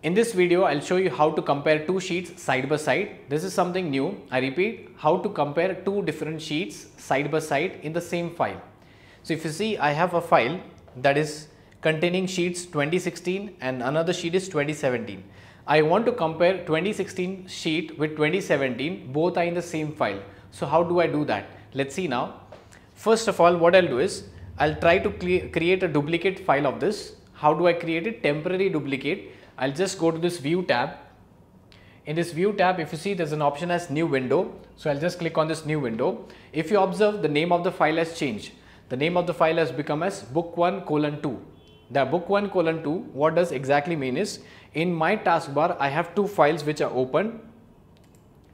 In this video, I'll show you how to compare two sheets side by side. This is something new. I repeat, how to compare two different sheets side by side in the same file. So if you see, I have a file that is containing sheets 2016 and another sheet is 2017. I want to compare 2016 sheet with 2017, both are in the same file. So how do I do that? Let's see now. First of all, what I'll do is, I'll try to create a duplicate file of this how do I create a temporary duplicate? I'll just go to this view tab. In this view tab, if you see there's an option as new window. So I'll just click on this new window. If you observe the name of the file has changed. The name of the file has become as book 1 colon 2. The book 1 colon 2 what does exactly mean is in my taskbar I have two files which are open.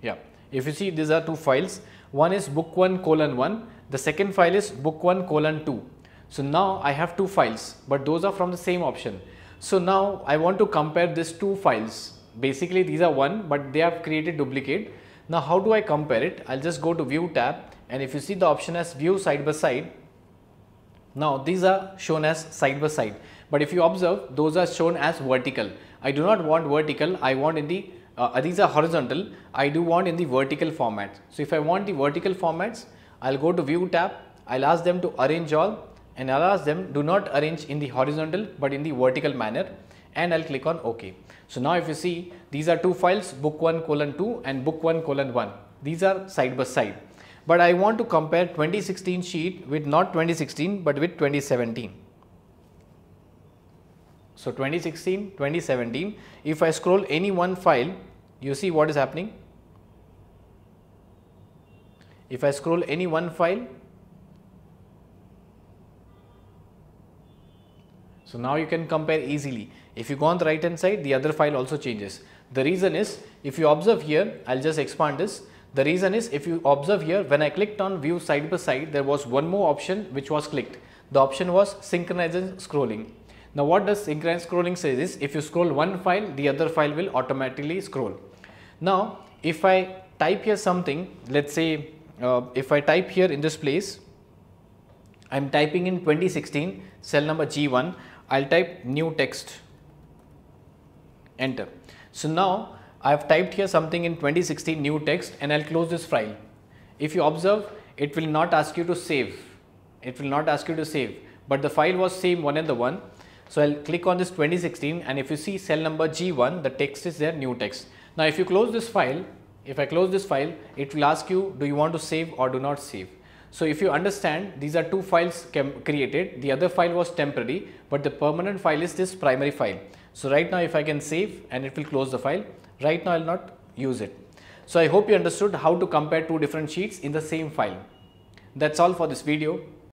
Yeah, if you see these are two files. One is book 1 colon 1. The second file is book 1 colon 2. So now I have two files, but those are from the same option. So now I want to compare these two files. Basically these are one, but they have created duplicate. Now how do I compare it? I'll just go to view tab and if you see the option as view side by side, now these are shown as side by side, but if you observe those are shown as vertical. I do not want vertical, I want in the, uh, these are horizontal, I do want in the vertical format. So if I want the vertical formats, I'll go to view tab, I'll ask them to arrange all and allows them do not arrange in the horizontal but in the vertical manner and I'll click on OK. So now if you see these are two files book 1 colon 2 and book 1 colon 1 these are side by side but I want to compare 2016 sheet with not 2016 but with 2017. So 2016, 2017 if I scroll any one file you see what is happening. If I scroll any one file So now you can compare easily. If you go on the right hand side, the other file also changes. The reason is, if you observe here, I'll just expand this. The reason is, if you observe here, when I clicked on view side by side, there was one more option which was clicked. The option was synchronized scrolling. Now what does synchronized scrolling says is, if you scroll one file, the other file will automatically scroll. Now, if I type here something, let's say uh, if I type here in this place, I'm typing in 2016 cell number G1 I will type new text, enter. So now I have typed here something in 2016 new text and I will close this file. If you observe, it will not ask you to save. It will not ask you to save, but the file was same one and the one. So I'll click on this 2016 and if you see cell number G1, the text is there, new text. Now if you close this file, if I close this file, it will ask you, do you want to save or do not save? So if you understand, these are two files created. The other file was temporary, but the permanent file is this primary file. So right now if I can save and it will close the file, right now I will not use it. So I hope you understood how to compare two different sheets in the same file. That's all for this video.